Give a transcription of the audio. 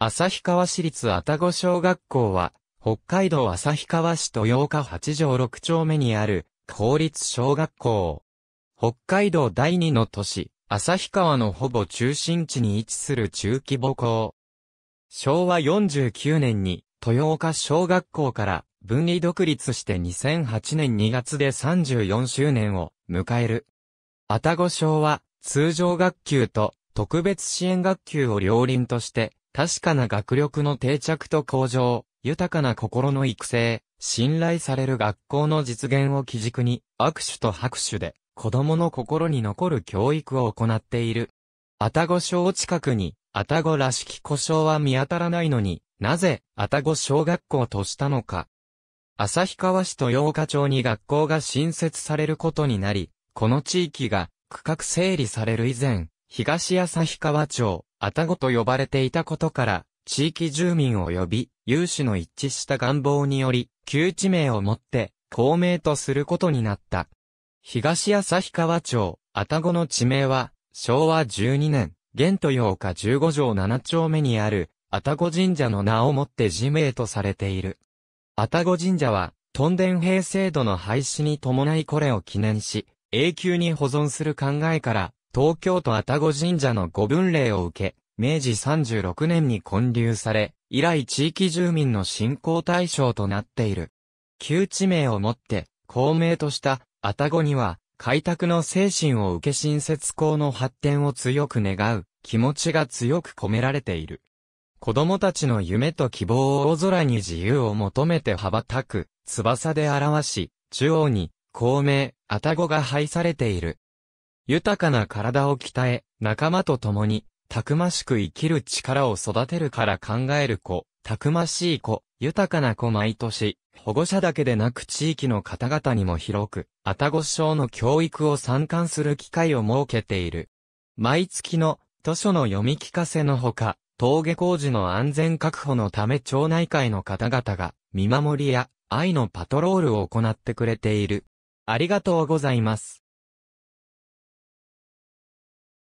旭川市立たご小学校は、北海道旭川市豊岡八条六丁目にある、公立小学校。北海道第二の都市、旭川のほぼ中心地に位置する中規模校。昭和49年に、豊岡小学校から分離独立して2008年2月で34周年を迎える。たご小は、通常学級と特別支援学級を両輪として、確かな学力の定着と向上、豊かな心の育成、信頼される学校の実現を基軸に、握手と拍手で、子供の心に残る教育を行っている。愛宕小近くに、愛宕らしき故障は見当たらないのに、なぜ、愛宕小学校としたのか。旭川市と洋歌町に学校が新設されることになり、この地域が区画整理される以前、東旭川町、アタゴと呼ばれていたことから、地域住民及び有志の一致した願望により、旧地名をもって、公明とすることになった。東旭川町、タゴの地名は、昭和12年、現都陽下15条7丁目にある、タゴ神社の名をもって地名とされている。タゴ神社は、トンデン兵制度の廃止に伴いこれを記念し、永久に保存する考えから、東京都愛宕神社の御分霊を受け、明治36年に建立され、以来地域住民の信仰対象となっている。旧地名をもって、公明とした愛宕には、開拓の精神を受け新設校の発展を強く願う気持ちが強く込められている。子供たちの夢と希望を大空に自由を求めて羽ばたく、翼で表し、中央に、公明、愛宕が配されている。豊かな体を鍛え、仲間と共に、たくましく生きる力を育てるから考える子、たくましい子、豊かな子毎年、保護者だけでなく地域の方々にも広く、愛宕賞の教育を参観する機会を設けている。毎月の図書の読み聞かせのほか、峠工事の安全確保のため町内会の方々が見守りや愛のパトロールを行ってくれている。ありがとうございます。